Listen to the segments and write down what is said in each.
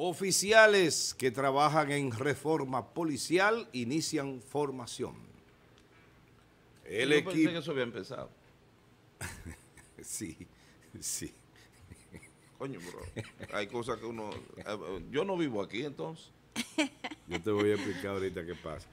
Oficiales que trabajan en reforma policial inician formación. El Yo pensé eso había empezado. sí, sí. Coño, bro. Hay cosas que uno... Eh, eh, yo no vivo aquí, entonces. Yo te voy a explicar ahorita qué pasa.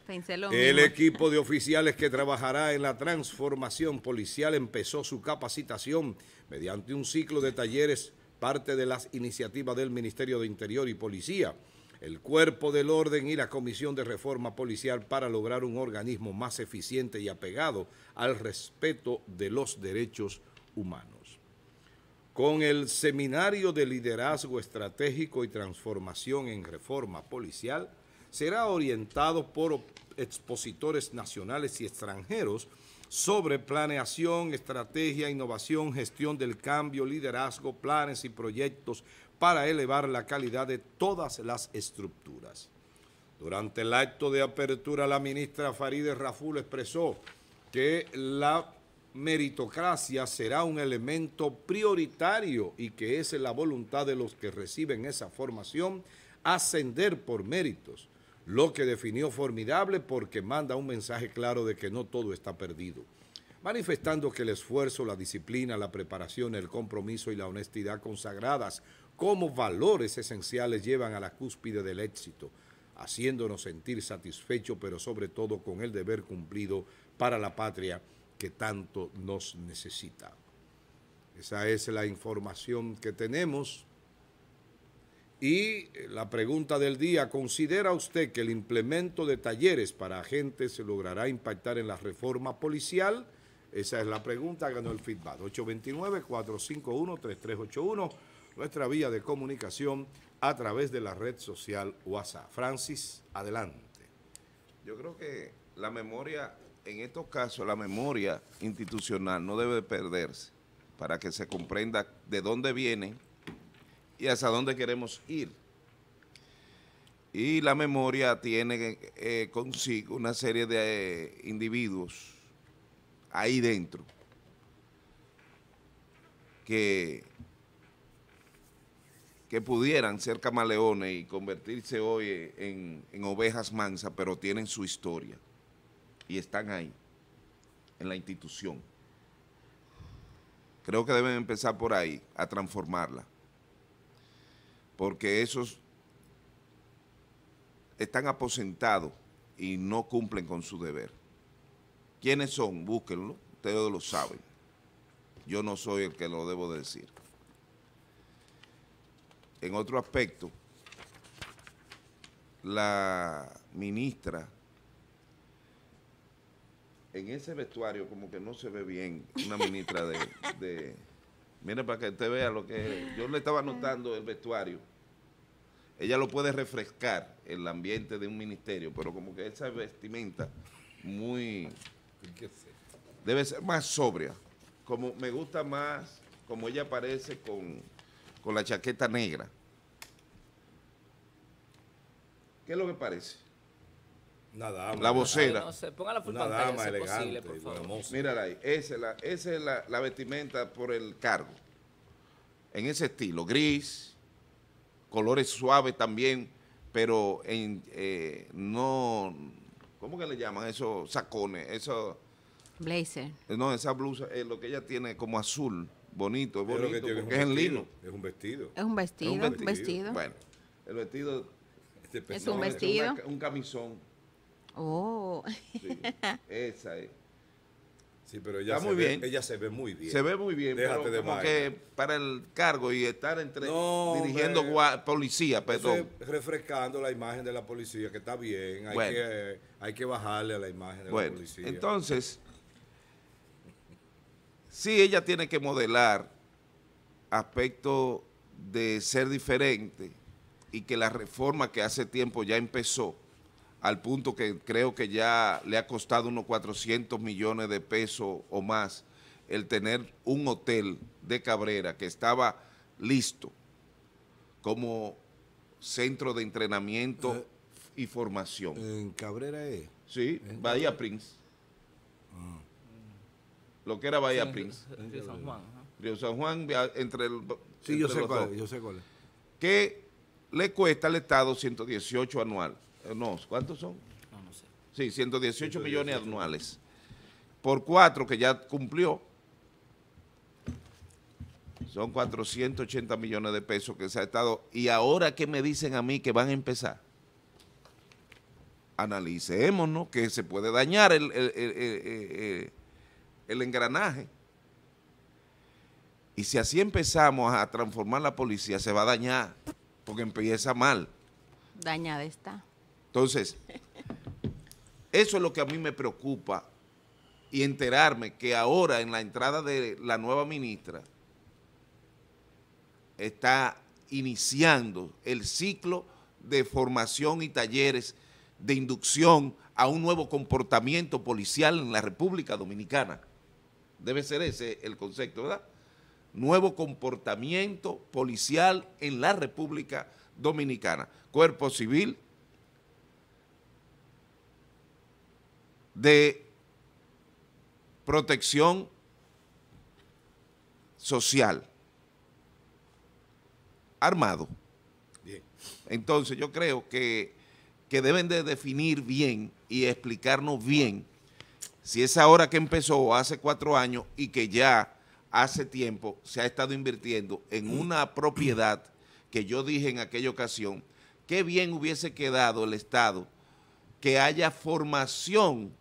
el equipo de oficiales que trabajará en la transformación policial empezó su capacitación mediante un ciclo de talleres parte de las iniciativas del Ministerio de Interior y Policía, el Cuerpo del Orden y la Comisión de Reforma Policial para lograr un organismo más eficiente y apegado al respeto de los derechos humanos. Con el Seminario de Liderazgo Estratégico y Transformación en Reforma Policial, será orientado por expositores nacionales y extranjeros sobre planeación, estrategia, innovación, gestión del cambio, liderazgo, planes y proyectos para elevar la calidad de todas las estructuras. Durante el acto de apertura, la ministra Farideh Raful expresó que la meritocracia será un elemento prioritario y que es la voluntad de los que reciben esa formación ascender por méritos lo que definió formidable porque manda un mensaje claro de que no todo está perdido, manifestando que el esfuerzo, la disciplina, la preparación, el compromiso y la honestidad consagradas como valores esenciales llevan a la cúspide del éxito, haciéndonos sentir satisfechos, pero sobre todo con el deber cumplido para la patria que tanto nos necesita. Esa es la información que tenemos. Y eh, la pregunta del día, ¿considera usted que el implemento de talleres para agentes se logrará impactar en la reforma policial? Esa es la pregunta, ganó el feedback. 829-451-3381, nuestra vía de comunicación a través de la red social WhatsApp. Francis, adelante. Yo creo que la memoria, en estos casos, la memoria institucional no debe perderse para que se comprenda de dónde viene y hacia dónde queremos ir. Y la memoria tiene eh, consigo una serie de eh, individuos ahí dentro que, que pudieran ser camaleones y convertirse hoy en, en ovejas mansas, pero tienen su historia y están ahí, en la institución. Creo que deben empezar por ahí, a transformarla porque esos están aposentados y no cumplen con su deber. ¿Quiénes son? Búsquenlo, ustedes lo saben. Yo no soy el que lo debo decir. En otro aspecto, la ministra, en ese vestuario como que no se ve bien una ministra de, de Mire para que usted vea lo que Yo le estaba anotando el vestuario. Ella lo puede refrescar el ambiente de un ministerio, pero como que esa vestimenta muy... Debe ser más sobria. Como me gusta más, como ella aparece con, con la chaqueta negra. ¿Qué es lo que parece? La vocera. no sé. la Una dama si elegante, posible, por favor. Mírala ahí. Esa es, la, vestimenta por el cargo. En ese estilo. Gris, colores suaves también, pero en, eh, no... ¿Cómo que le llaman esos sacones? Blazer. No, esa blusa, lo que ella tiene como azul, bonito, es bonito, es, un en lino. Es un vestido. Es un vestido, vestido. Bueno, el vestido... Este es un vestido. un camisón. Oh. esa es. Sí, pero ella, se muy bien. ella se ve muy bien. Se ve muy bien, como que para el cargo y estar entre dirigiendo policía, pero refrescando la imagen de la policía, que está bien, hay, que, hay que bajarle a la imagen de la policía. entonces, sí, ella tiene que modelar aspecto de ser diferente y que la reforma que hace tiempo ya empezó, al punto que creo que ya le ha costado unos 400 millones de pesos o más el tener un hotel de Cabrera que estaba listo como centro de entrenamiento eh, y formación. ¿En Cabrera es? Sí, ¿Eh? Bahía Prince. Ah. Lo que era Bahía Prince. Río San Juan. San Juan, entre el... Sí, yo, sé cuál, yo Que le cuesta al Estado 118 anual. Eh, no, ¿cuántos son? No, no sé. Sí, 118 millones anuales. Por cuatro que ya cumplió, son 480 millones de pesos que se ha estado. Y ahora qué me dicen a mí que van a empezar, analicémonos que se puede dañar el, el, el, el engranaje. Y si así empezamos a transformar la policía, se va a dañar, porque empieza mal. Dañada está. Entonces, eso es lo que a mí me preocupa y enterarme que ahora en la entrada de la nueva ministra está iniciando el ciclo de formación y talleres de inducción a un nuevo comportamiento policial en la República Dominicana. Debe ser ese el concepto, ¿verdad? Nuevo comportamiento policial en la República Dominicana. Cuerpo civil, de protección social armado. Entonces yo creo que, que, deben de definir bien y explicarnos bien si es ahora que empezó hace cuatro años y que ya hace tiempo se ha estado invirtiendo en una propiedad que yo dije en aquella ocasión, qué bien hubiese quedado el Estado que haya formación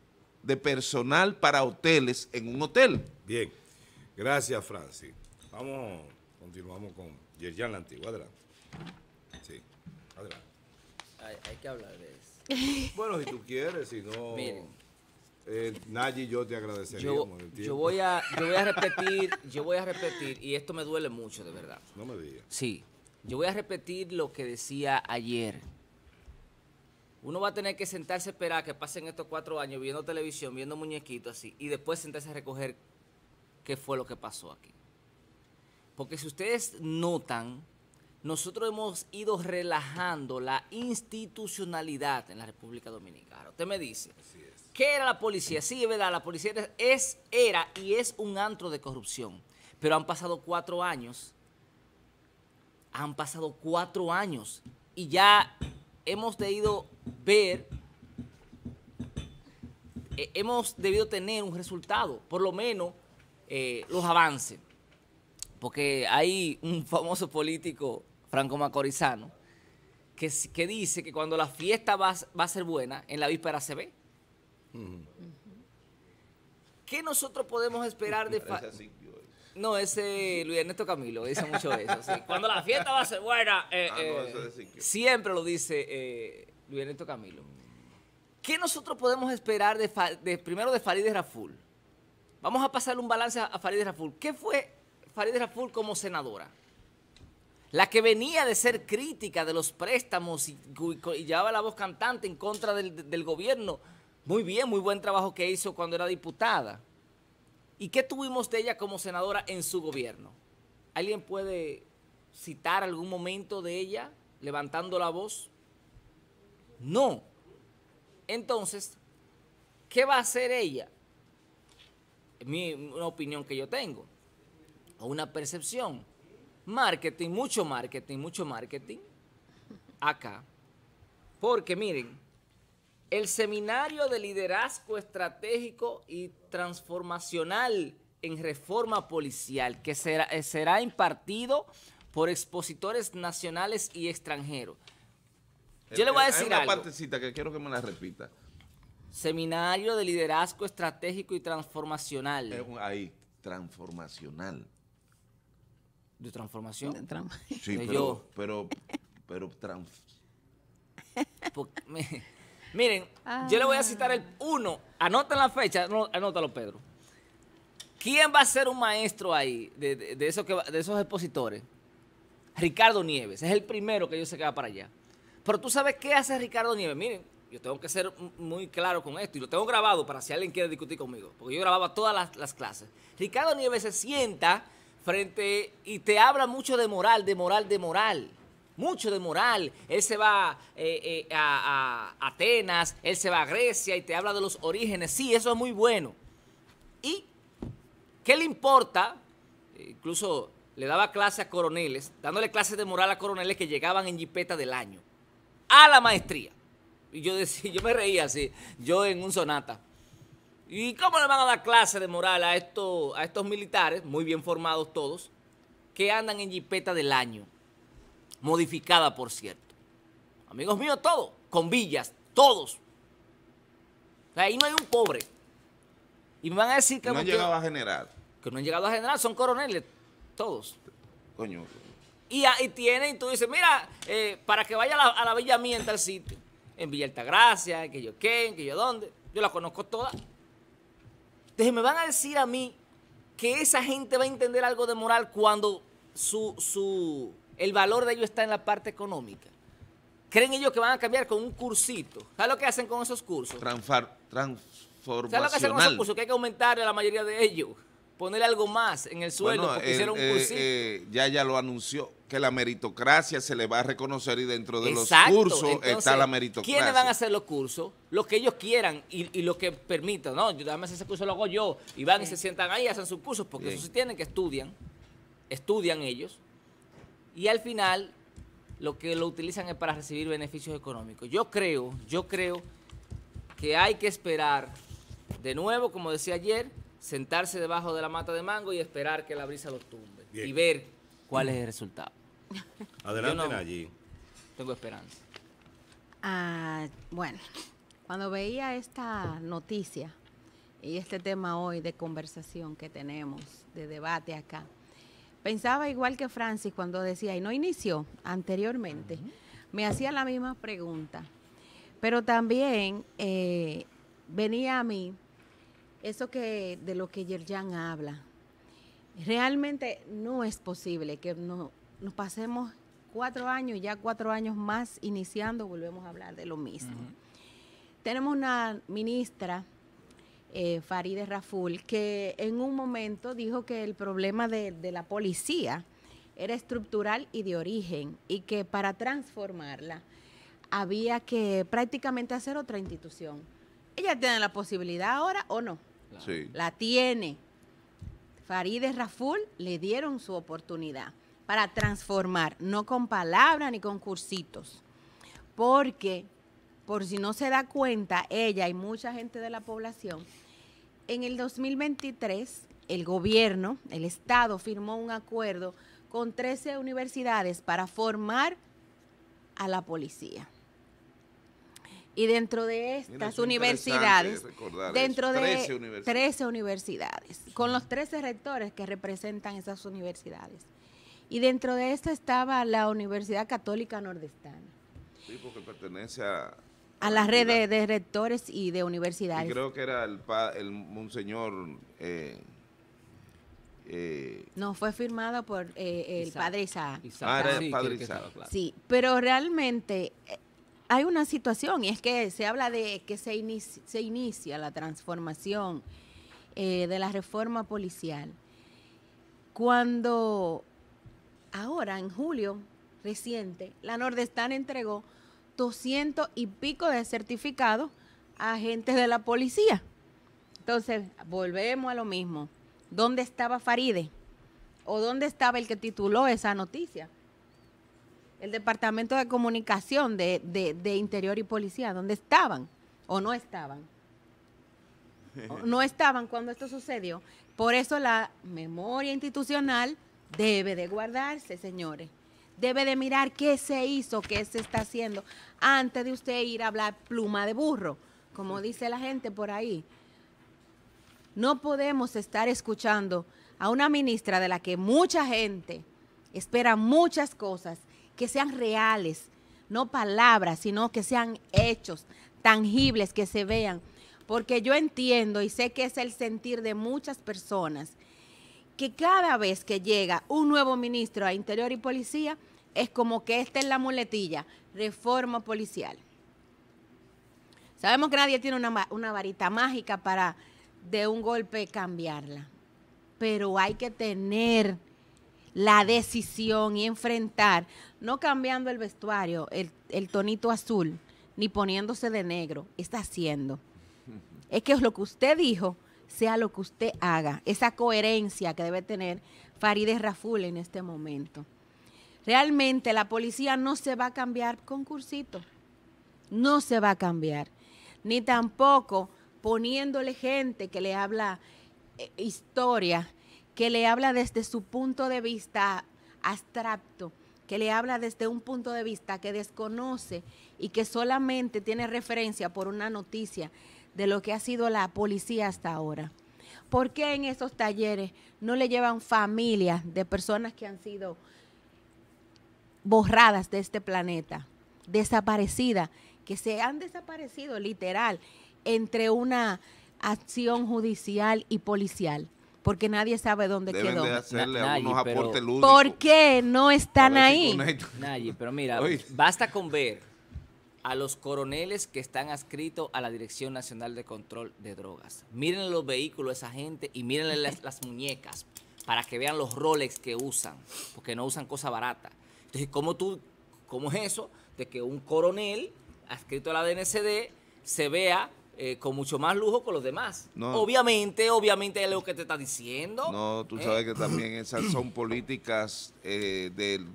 de personal para hoteles en un hotel. Bien, gracias Francis. Vamos, continuamos con Yerjan la Adelante. Sí, adelante. Hay, que hablar de eso. Bueno, si tú quieres, si no... Miren. Eh, yo te agradecería Yo, yo, voy a, yo voy a repetir, yo voy a repetir, y esto me duele mucho, de verdad. No me digas. Sí, yo voy a repetir lo que decía ayer. Uno va a tener que sentarse a esperar que pasen estos cuatro años viendo televisión, viendo muñequitos así, y después sentarse a recoger qué fue lo que pasó aquí. Porque si ustedes notan, nosotros hemos ido relajando la institucionalidad en la República Dominicana. Usted me dice, ¿qué era la policía? Sí, es verdad, la policía es, era y es un antro de corrupción. Pero han pasado cuatro años, han pasado cuatro años y ya hemos debido ver, eh, hemos debido tener un resultado, por lo menos eh, los avances. Porque hay un famoso político franco macorizano que, que dice que cuando la fiesta va, a ser buena, en la víspera se ve. ¿Qué nosotros podemos esperar de... No, ese Luis Ernesto Camilo dice mucho eso. Cuando la fiesta va a ser buena, eh, ah, eh, siempre lo dice eh, Luis Ernesto Camilo. ¿Qué nosotros podemos esperar de, primero de Farideh Raful? Vamos a pasarle un balance a, a Farideh Raful. ¿Qué fue Farideh Raful como senadora? La que venía de ser crítica de los préstamos y, llevaba la voz cantante en contra del gobierno. Muy bien, muy buen trabajo que hizo cuando era diputada. ¿Y qué tuvimos de ella como senadora en su gobierno? ¿Alguien puede citar algún momento de ella levantando la voz? No. Entonces, ¿qué va a hacer ella? Mi, una opinión que yo tengo, o una percepción. Marketing, mucho marketing, mucho marketing acá. Porque miren, el Seminario de Liderazgo Estratégico y Transformacional en Reforma Policial, que será, eh, impartido por expositores nacionales y extranjeros. Yo le eh, voy a eh, decir hay una partecita que quiero que me la repita. Seminario de Liderazgo Estratégico y Transformacional. Ahí, transformacional. ¿De transformación? sí, pero, pero, pero, Miren, yo le voy a ah. citar el uno. Anota la fecha, anótalo, Pedro. ¿Quién va a ser un maestro ahí de, de, esos de esos expositores? Ricardo Nieves. Es el primero que yo se queda para allá. Pero tú sabes qué hace Ricardo Nieves. Miren, yo tengo que ser muy claro con esto y lo tengo grabado para si alguien quiere discutir conmigo, porque yo grababa todas las clases. Ricardo Nieves se sienta frente y te habla mucho de moral, de moral, de moral mucho de moral. Él se va eh, eh, a, Atenas, él se va a Grecia y te habla de los orígenes. Sí, eso es muy bueno. ¿Y qué le importa? Incluso le daba clase a coroneles, dándole clases de moral a coroneles que llegaban en jipeta del año, a la maestría. Y yo, decía, yo me reía así, yo en un sonata. ¿Y cómo le van a dar clase de moral a, estos, a estos militares, muy bien formados todos, que andan en jipeta del año? modificada por cierto. Amigos míos, todos, con villas, todos. ahí no hay un pobre. Y me van a decir que... No han llegado a general. Que no han llegado a general, son coroneles, todos. Coño. Y, ahí tiene y tú dices, mira, eh, para que vaya a la, villa mía en tal sitio, en Villa Altagracia, que yo qué, que yo dónde, yo la conozco todas. Entonces me van a decir a mí que esa gente va a entender algo de moral cuando su, su el valor de ellos está en la parte económica. ¿Creen ellos que van a cambiar con un cursito? ¿Sabes lo que hacen con esos cursos? Transformar. transformacional. ¿Sabes lo que hacen con esos cursos? Que hay que aumentar a la mayoría de ellos. Poner algo más en el sueldo porque hicieron un eh, cursito. Eh, ya ya lo anunció, que la meritocracia se le va a reconocer y dentro de los cursos está la meritocracia. ¿Quiénes van a hacer los cursos? Los que ellos quieran y, y los que permitan. No, yo, además ese curso, lo hago yo. Y van y se sientan ahí y hacen sus cursos porque eso sí tienen que estudian. Estudian ellos y al final lo que lo utilizan es para recibir beneficios económicos. Yo creo, yo creo que hay que esperar de nuevo, como decía ayer, sentarse debajo de la mata de mango y esperar que la brisa lo tumbe y ver cuál es el resultado. Adelante, no allí. Tengo esperanza. Ah, bueno, cuando veía esta noticia y este tema hoy de conversación que tenemos, de debate acá, Pensaba igual que Francis cuando decía, y no inició anteriormente, me hacía la misma pregunta, pero también eh, venía a mí eso que de lo que Yerjan habla. Realmente no es posible que nos pasemos cuatro años, ya cuatro años más iniciando, volvemos a hablar de lo mismo. Tenemos una ministra eh, Farideh Raful, que en un momento dijo que el problema de, de la policía era estructural y de origen y que para transformarla había que prácticamente hacer otra institución. Ella tiene la posibilidad ahora o no. Sí. La tiene. Farideh Raful le dieron su oportunidad para transformar, no con palabras ni con cursitos. Porque, por si no se da cuenta, ella y mucha gente de la población en el 2023 el gobierno, el Estado, firmó un acuerdo con 13 universidades para formar a la policía. Y dentro de estas universidades, dentro de 13 universidades, con los 13 rectores que representan esas universidades. Y dentro de esta estaba la Universidad Católica Nordestana. Sí, porque pertenece a, a las redes de, rectores y de universidades. Y creo que era el, monseñor... Eh, eh, no, fue firmada por eh, el padre Isaac. Isaac. Ah, ah, sí, pero realmente hay una situación y es que se habla de que se, inicia, la transformación de la reforma policial cuando ahora en julio reciente la Nordestán entregó 200 y pico de certificados agentes de la policía. Entonces, volvemos a lo mismo. ¿Dónde estaba Faride? ¿O dónde estaba el que tituló esa noticia? El Departamento de Comunicación de, Interior y Policía, ¿dónde estaban o no estaban? no estaban cuando esto sucedió. Por eso la memoria institucional debe de guardarse, señores debe de mirar qué se hizo, qué se está haciendo, antes de usted ir a hablar pluma de burro, como dice la gente por ahí. No podemos estar escuchando a una ministra de la que mucha gente espera muchas cosas que sean reales, no palabras, sino que sean hechos tangibles, que se vean. Porque yo entiendo y sé que es el sentir de muchas personas que cada vez que llega un nuevo ministro a Interior y Policía, es como que esta es la muletilla, reforma policial. Sabemos que nadie tiene una, varita mágica para de un golpe cambiarla, pero hay que tener la decisión y enfrentar, no cambiando el vestuario, el, el tonito azul, ni poniéndose de negro, está haciendo. Es que es lo que usted dijo, sea lo que usted haga, esa coherencia que debe tener Farideh Raful en este momento. Realmente la policía no se va a cambiar con cursito, no se va a cambiar, ni tampoco poniéndole gente que le habla eh, historia, que le habla desde su punto de vista abstracto, que le habla desde un punto de vista que desconoce y que solamente tiene referencia por una noticia de lo que ha sido la policía hasta ahora. ¿Por qué en esos talleres no le llevan familias de personas que han sido borradas de este planeta, desaparecidas, que se han desaparecido literal entre una acción judicial y policial? Porque nadie sabe dónde Deben quedó. hacerle ¿Por qué no están ahí? Nadie, pero mira, basta con ver a los coroneles que están adscritos a la Dirección Nacional de Control de Drogas. Miren los vehículos esa gente y mírenle las, muñecas para que vean los Rolex que usan, porque no usan cosa barata. Entonces, ¿cómo, tú, cómo es eso de que un coronel adscrito a la DNCD se vea eh, con mucho más lujo con los demás. Obviamente, obviamente es lo que te está diciendo. No, tú ¿eh? sabes que también esas son políticas eh, del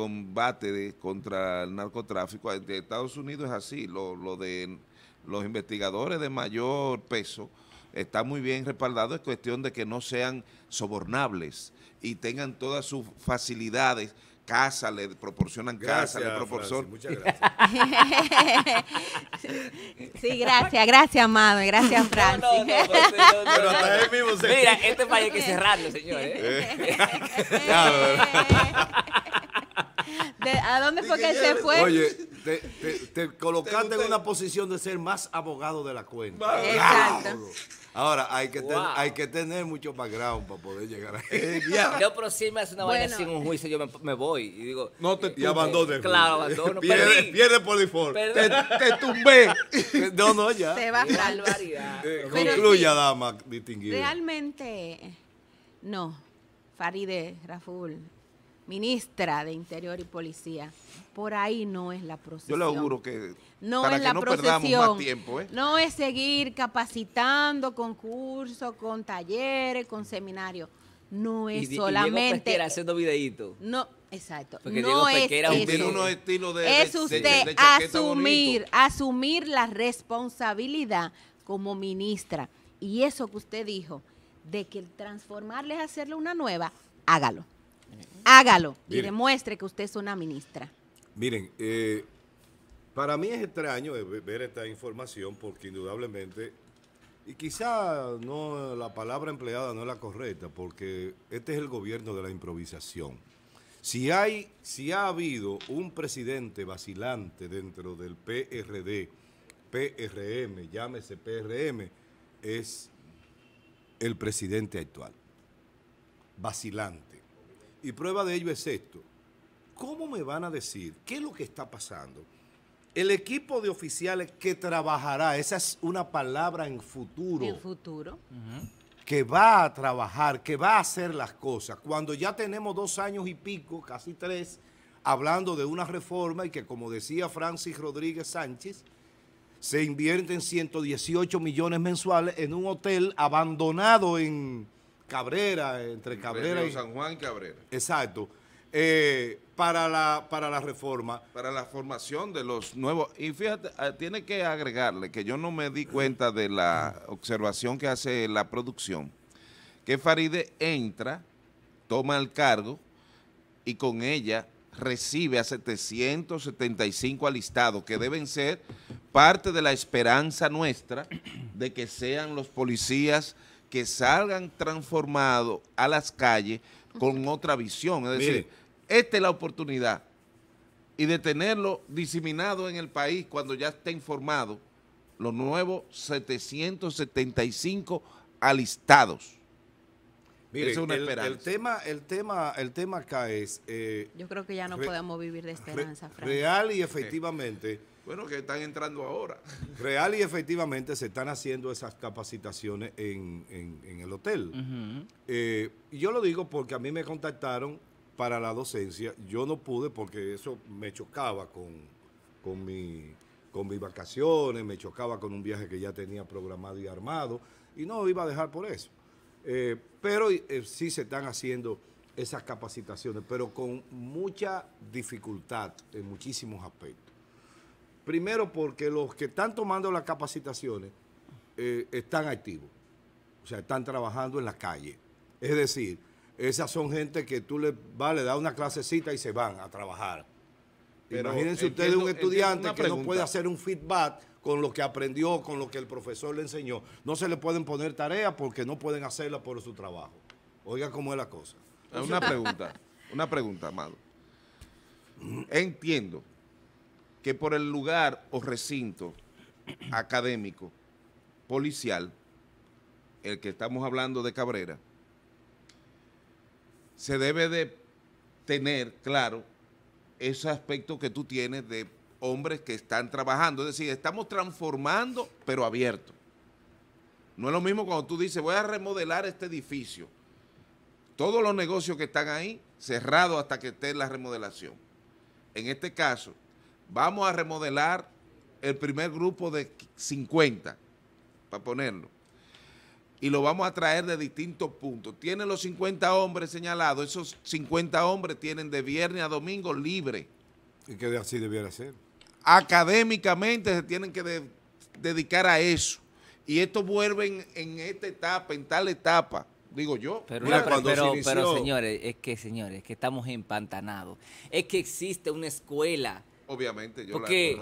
combate de, contra el narcotráfico. de Estados Unidos es así, lo, de los investigadores de mayor peso está muy bien respaldado, es cuestión de que no sean sobornables y tengan todas sus facilidades casa, le proporcionan casa, le proporcionan. Muchas gracias. sí, gracias, gracias, amado, gracias, Francis. Mira, este país hay que cerrarlo, señores. ¿eh? Eh. ¿A dónde fue que se eh, fue? Oye, te, te, colocaste en una posición de ser más abogado de la cuenta. Exacto. Ahora, hay que, tener mucho background para poder llegar a Yo, por si me hace una vaina sin un juicio, yo me, voy y digo... No te abandones. Claro, abandono. Pierde, pierde por default. Te, te, tumbé. no, no, ya. Te vas a barbaridad. Eh, concluya, dama distinguida. Realmente, no. Faride, Raful, ministra de Interior y Policía, por ahí no es la procesión. Yo le auguro que no para es que la no procesión, más tiempo. ¿eh? No es seguir capacitando con cursos, con talleres, con seminarios. No es solamente. Y Diego haciendo videíto. No, exacto. Porque no es Unos estilos de, es usted asumir, asumir la responsabilidad como ministra. Y eso que usted dijo, de que transformarles hacerle una nueva, hágalo. Hágalo y demuestre que usted es una ministra. Miren, eh, para mí es extraño eh, ver esta información porque indudablemente, y quizá no la palabra empleada no es la correcta, porque este es el gobierno de la improvisación. Si, hay, si ha habido un presidente vacilante dentro del PRD, PRM, llámese PRM, es el presidente actual. Vacilante y prueba de ello es esto. ¿Cómo me van a decir qué es lo que está pasando? El equipo de oficiales que trabajará, esa es una palabra en futuro. En futuro. Que va a trabajar, que va a hacer las cosas. Cuando ya tenemos dos años y pico, casi tres, hablando de una reforma y que, como decía Francis Rodríguez Sánchez, se invierten 118 millones mensuales en un hotel abandonado en Cabrera, entre Cabrera y... San Juan Cabrera. Exacto. Eh, para, la, para la reforma. Para la formación de los nuevos. Y fíjate, ah, tiene que agregarle que yo no me di cuenta de la observación que hace la producción, que Faride entra, toma el cargo y con ella recibe a 775 alistados que deben ser parte de la esperanza nuestra de que sean los policías que salgan transformados a las calles con otra visión. Es decir, esta es la oportunidad y de tenerlo diseminado en el país cuando ya esté informado los nuevos 775 alistados. es una el, esperanza. El tema, el tema, el tema acá es. Eh, Yo creo que ya no podemos vivir de esperanza, Real y efectivamente. Bueno, que están entrando ahora. Real y efectivamente se están haciendo esas capacitaciones en, el hotel. Eh, y yo lo digo porque a mí me contactaron para la docencia. Yo no pude porque eso me chocaba con, con, mi, con mis vacaciones, me chocaba con un viaje que ya tenía programado y armado. Y no iba a dejar por eso. Eh, pero eh, sí se están haciendo esas capacitaciones, pero con mucha dificultad en muchísimos aspectos. Primero porque los que están tomando las capacitaciones eh, están activos, o sea, están trabajando en la calle. Es decir, esas son gente que tú le, vas, le das una clasecita y se van a trabajar. Imagínense ustedes un estudiante que no puede hacer un feedback con lo que aprendió, con lo que el profesor le enseñó. No se le pueden poner tareas porque no pueden hacerla por su trabajo. Oiga cómo es la cosa. Ah, una pregunta, una pregunta, Amado. Entiendo que por el lugar o recinto académico, policial, el que estamos hablando de Cabrera, se debe de tener claro ese aspecto que tú tienes de hombres que están trabajando. Es decir, estamos transformando, pero abierto. No es lo mismo cuando tú dices, voy a remodelar este edificio. Todos los negocios que están ahí, cerrados hasta que esté la remodelación. En este caso, vamos a remodelar el primer grupo de 50, para ponerlo, y lo vamos a traer de distintos puntos. Tienen los 50 hombres señalados, esos 50 hombres tienen de viernes a domingo libre. Y que así debiera ser. Académicamente se tienen que dedicar a eso. Y esto vuelve en, esta etapa, en tal etapa digo yo. Pero, pero, señores, es que señores, que estamos empantanados. Es que existe una escuela Obviamente, yo Porque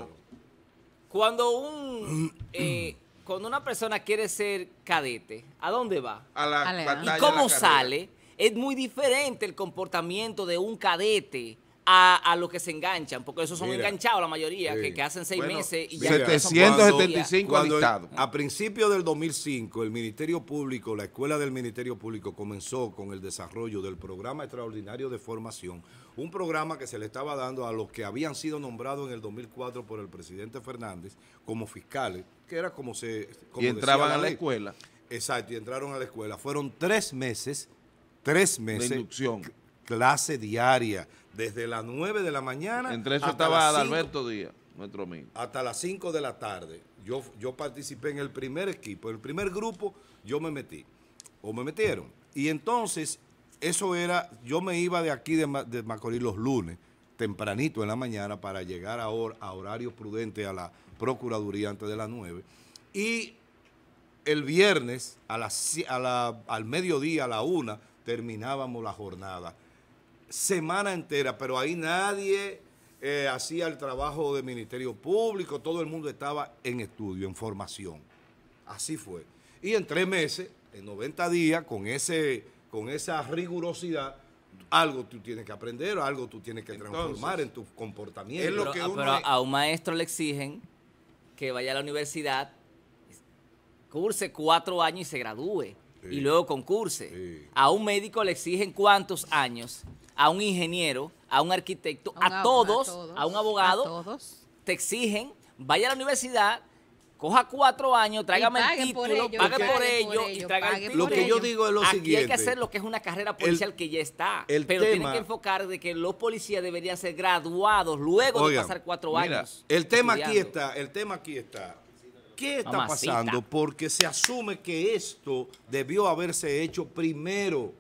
cuando un eh, cuando una persona quiere ser cadete, ¿a dónde va? A la, ¿Y cómo sale? Es muy diferente el comportamiento de un cadete a, los que se enganchan, porque esos son enganchados la mayoría, que, hacen seis meses y ya. 775 Cuando a principios del 2005, el Ministerio Público, la Escuela del Ministerio Público comenzó con el desarrollo del programa extraordinario de formación, un programa que se le estaba dando a los que habían sido nombrados en el 2004 por el presidente Fernández como fiscales, que era como se... Y entraban a la escuela. Exacto, y entraron a la escuela. Fueron tres meses, tres meses. inducción. Clase diaria desde las 9 de la mañana. Entre eso estaba Alberto Díaz, nuestro amigo. Hasta las 5 de la tarde. Yo, participé en el primer equipo, el primer grupo, yo me metí, o me metieron. Y entonces, eso era, yo me iba de aquí de, Macorís los lunes, tempranito en la mañana, para llegar a, horario a horarios prudentes a la Procuraduría antes de las 9. Y el viernes a al mediodía, a la una, terminábamos la jornada semana entera, pero ahí nadie eh, hacía el trabajo de Ministerio Público, todo el mundo estaba en estudio, en formación. Así fue. Y en tres meses, en 90 días, con, ese, con esa rigurosidad, algo tú tienes que aprender, algo tú tienes que transformar en tu comportamiento. pero, ah, a un maestro le exigen que vaya a la universidad, curse cuatro años y se gradúe y luego concurse. A un médico le exigen cuántos años, a un ingeniero, a un arquitecto, a, todos, a un abogado, te exigen, vaya a la universidad, coja cuatro años, tráigame el título, pague por ello y traiga Lo que yo digo es lo Aquí hay que hacer lo que es una carrera policial que ya está. pero tienen que enfocar de que los policías deberían ser graduados luego de pasar cuatro años. El tema aquí está, el tema aquí está qué está pasando? Porque se asume que esto debió haberse hecho primero.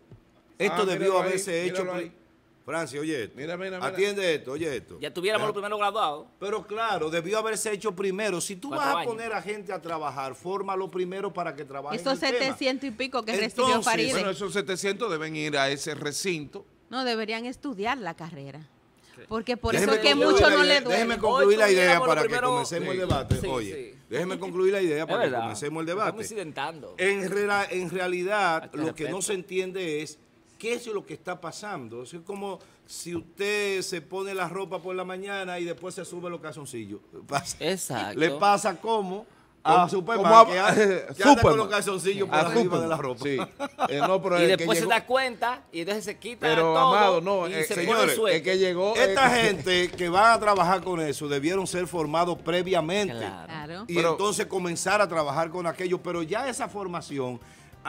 Ah, esto debió haberse hecho primero. Francia, oye esto. Mira, mira, Atiende esto, oye esto. Ya tuviéramos los primeros graduados. Pero claro, debió haberse hecho primero. Si tú vas a poner a gente a trabajar, forma lo primero para que trabajen. Esos 700 y pico que recibió Farideh. Bueno, esos 700 deben ir a ese recinto. No, deberían estudiar la carrera. Porque por eso es que mucho no le duele. Déjeme concluir la idea para que comencemos el debate. Oye, déjeme concluir la idea para que comencemos el debate. Estamos En, en realidad, lo que no se entiende es qué es lo que está pasando. Es como si usted se pone la ropa por la mañana y después se sube los calzoncillos. Exacto. Le pasa cómo Ah, a, que hace, los calzoncillos por arriba de la ropa. Sí. Eh, y después se da cuenta y entonces se quita pero, todo no, y eh, se pone el que llegó... Eh, Esta gente que va a trabajar con eso debieron ser formados previamente. Claro. Y entonces comenzar a trabajar con aquello. Pero ya esa formación...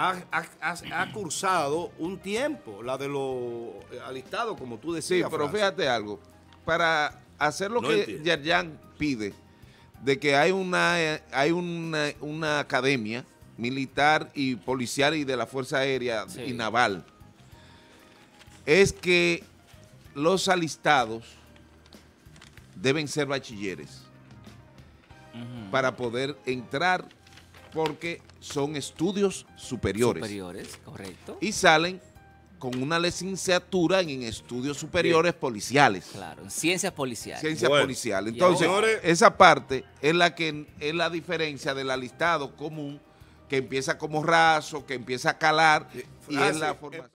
Ha, cursado un tiempo, la de los alistados, como tú decías. pero fíjate algo. Para hacer lo que Yerjan pide, de que hay una, hay una, academia militar y policial y de la Fuerza Aérea y Naval, es que los alistados deben ser bachilleres para poder entrar porque son estudios superiores. Superiores, correcto. Y salen con una licenciatura en, estudios superiores policiales. Claro, en ciencias policiales. Ciencias policiales. Entonces, esa parte es la que es la diferencia del alistado común que empieza como raso, que empieza a calar eh, es la eh, formación.